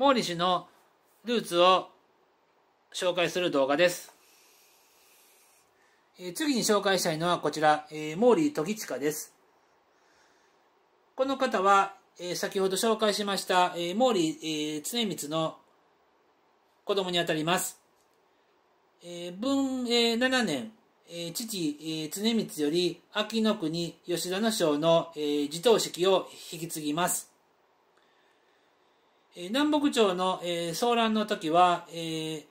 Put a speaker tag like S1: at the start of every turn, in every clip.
S1: 毛利氏のルーツを紹介する動画です。次に紹介したいのはこちら、ー、毛利時近です。この方は、先ほど紹介しました、ー、毛利、常光の子供にあたります。文、永7年、父、常光より秋の国吉田の将の、え自頭式を引き継ぎます。南北朝の、えー、騒乱の時は、えー、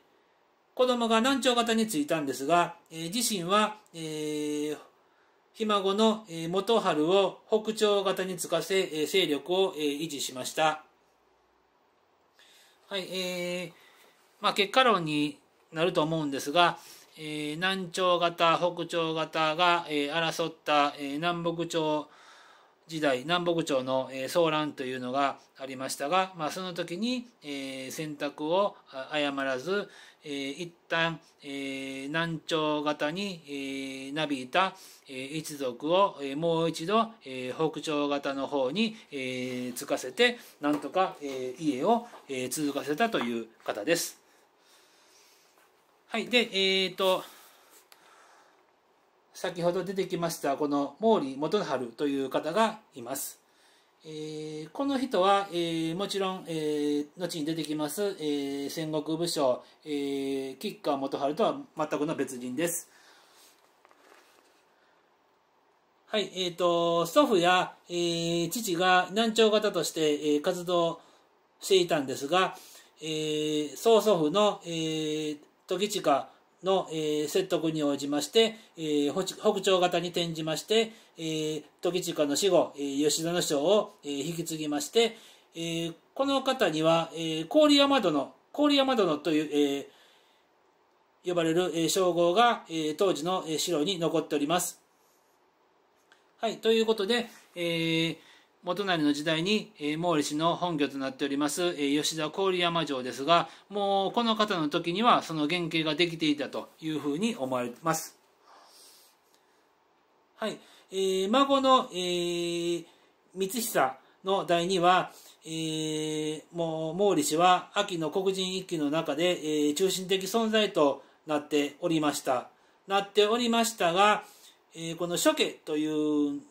S1: 子供が南朝型についたんですが、えー、自身は、えー、ひ孫の、えー、元春を北朝型につかせ、えー、勢力を、えー、維持しました。はい、えー、まあ結果論になると思うんですが、えー、南朝型、北朝型が、えー、争った、えー、南北朝時代南北朝の騒乱というのがありましたが、まあ、その時に選択を誤らず一旦南朝型になびいた一族をもう一度北朝型の方につかせてなんとか家を続かせたという方です。はい、で、えー、と先ほど出てきましたこの毛利元春という方がいます。えー、この人は、えー、もちろん、えー、後に出てきます、え戦国武将、え吉川元春とは全くの別人です。はい、えっ、と、祖父や、え父が難聴方として、え活動していたんですが、え曽祖父の、えー、時近の、えー、説得に応じまして、えー、北朝方に転じまして、えー、時近の死後、えー、吉田の将を、えー、引き継ぎまして、えー、この方には、えー、郡山殿郡山殿という、えー、呼ばれる、えー、称号が、えー、当時の、えー、城に残っております。はい、ということで、えー、元就の時代に、え毛利氏の本拠となっております、え吉田郡山城ですがもうこの方の時にはその原型ができていたというふうに思われます。はい、えー、孫の、えー、光久の代には、えー、もう毛利氏は秋の黒人一揆の中で、えー、中心的存在となっておりました。なっておりましたが、えー、この諸家という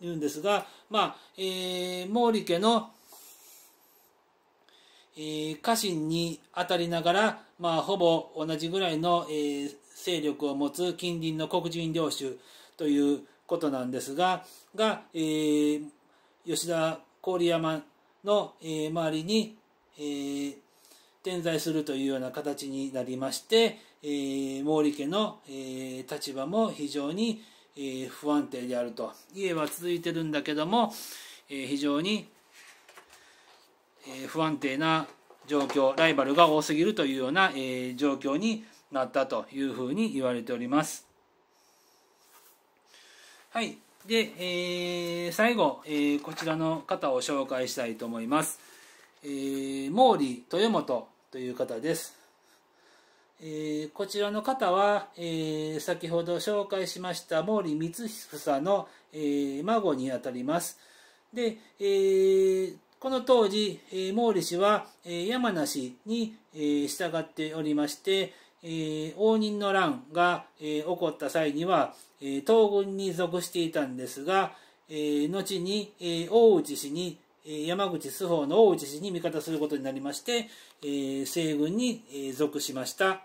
S1: 言うんですが、まあ、えー、毛利家の、えー、家臣に当たりながら、まあ、ほぼ同じぐらいの、えー、勢力を持つ近隣の黒人領主ということなんですが、が、えー、吉田郡山の、えー、周りに、えー、点在するというような形になりまして、えー、毛利家の、えー、立場も非常に、え不安定であると家は続いてるんだけども、え非常に、え不安定な状況ライバルが多すぎるというような、え状況になったというふうに言われております。はい。で、えー、最後、えー、こちらの方を紹介したいと思います。えー、毛利豊本という方です。えー、こちらの方は、えー、先ほど紹介しました毛利光久の、えー、孫にあたります。で、えー、この当時、え毛利氏は、え山梨に、え従っておりまして、え応仁の乱が、え起こった際には、え東軍に属していたんですが、え後に、え大内氏に山口須方の大内氏に味方することになりまして、え西軍に属しました。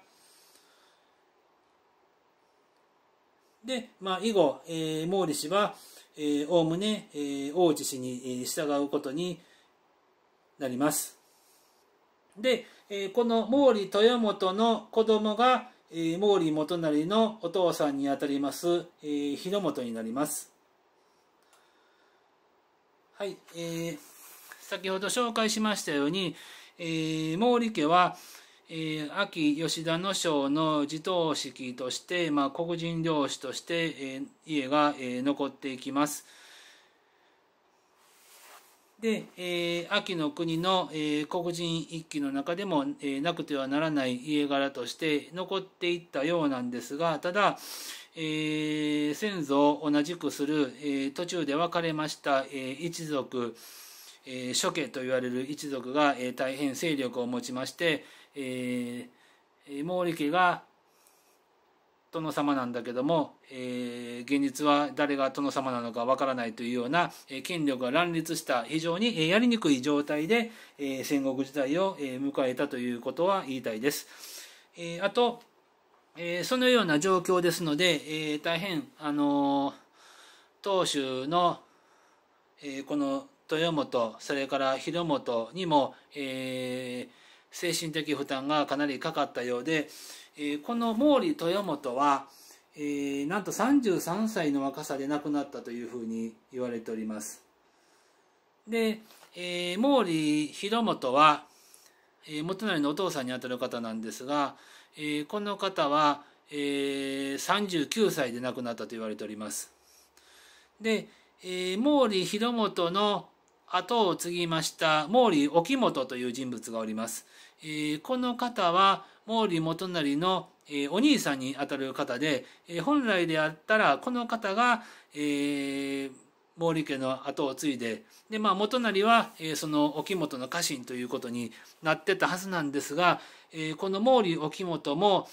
S1: で、まあ、以後、えー、毛利氏は、えー、おおむね、えー、王子氏に従うことになります。で、えー、この毛利豊本の子供が、えー、毛利元就のお父さんにあたります、えー、日の本になります。はい、えー、先ほど紹介しましたように、えー、毛利家は、えー、秋吉田の将の地頭式として、まあ、黒人領主として、えー、家が、えー、残っていきます。で、え秋の国の、え黒人一揆の中でも、えなくてはならない家柄として残っていったようなんですがただ、え先祖を同じくする、え途中で別れました、え一族え家と言われる一族が、え大変勢力を持ちまして、え毛利家が殿様なんだけども、え現実は誰が殿様なのかわからないというような、え権力が乱立した非常に、えやりにくい状態で、え戦国時代を、え迎えたということは言いたいです。えあと、えそのような状況ですので、え大変、あの当主の、えこの豊本それから広本にも、えー、精神的負担がかなりかかったようで、えー、この毛利豊本は、えー、なんと33歳の若さで亡くなったというふうに言われております。で、えー、毛利広元は、えー、元就のお父さんにあたる方なんですが、えー、この方は、えー、39歳で亡くなったと言われております。で、えー、毛利広元の後を継ぎました毛利沖本という人物がおります。えこの方は毛利元就の、えお兄さんにあたる方で、え本来であったらこの方が、え毛利家の後を継いでで、まあ、元就は、えその沖本の家臣ということになってたはずなんですが、えこの毛利沖本も、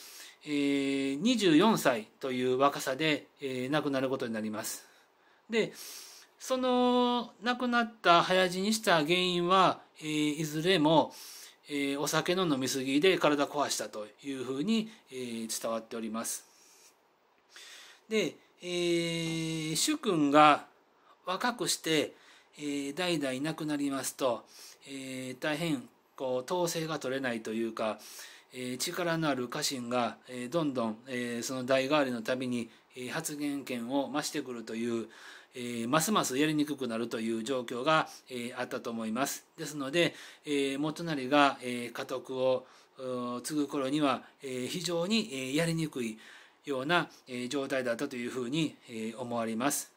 S1: え24歳という若さで、え亡くなることになります。でその亡くなった早死にした原因は、えー、いずれも、えー、お酒の飲み過ぎで体壊したというふうに、えー、伝わっております。で、えー、主君が若くして、えー、代々亡くなりますと、えー、大変こう統制が取れないというか、えー、力のある家臣が、えー、どんどん、えー、その代替わりのたびに、えー、発言権を増してくるという、えー、ますますやりにくくなるという状況が、えー、あったと思います。ですので、えー、元就が、えー、家督を継ぐ頃には、えー、非常に、えー、やりにくいような、えー、状態だったというふうに、えー、思われます。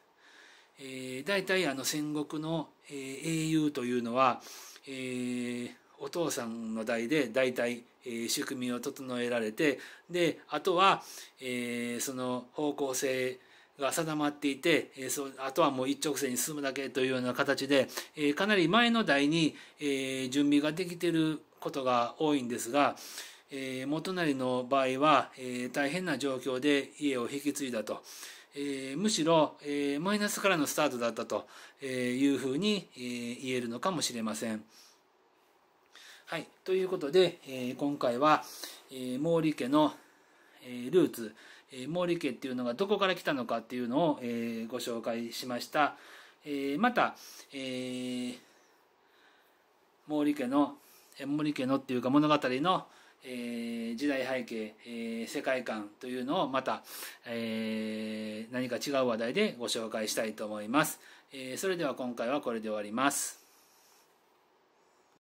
S1: えー、たいあの戦国の、えー、英雄というのは、えー、お父さんの代で大いえー、仕組みを整えられてであとは、えー、その方向性が定まっていて、えー、そうあとはもう一直線に進むだけというような形で、えー、かなり前の代に、えー、準備ができていることが多いんですが、えー、元就の場合は、えー、大変な状況で家を引き継いだと。えー、むしろ、えー、マイナスからのスタートだったというふうに、えー、言えるのかもしれません。はい、ということで、えー、今回は、えー、毛利家の、えー、ルーツえ毛利家っていうのがどこから来たのかっていうのを、えご紹介しました、えまた、え毛利家の毛利家のっていうか物語の、えー、時代背景、えー、世界観というのをまた、えー、何か違う話題でご紹介したいと思います、えそれでは今回はこれで終わります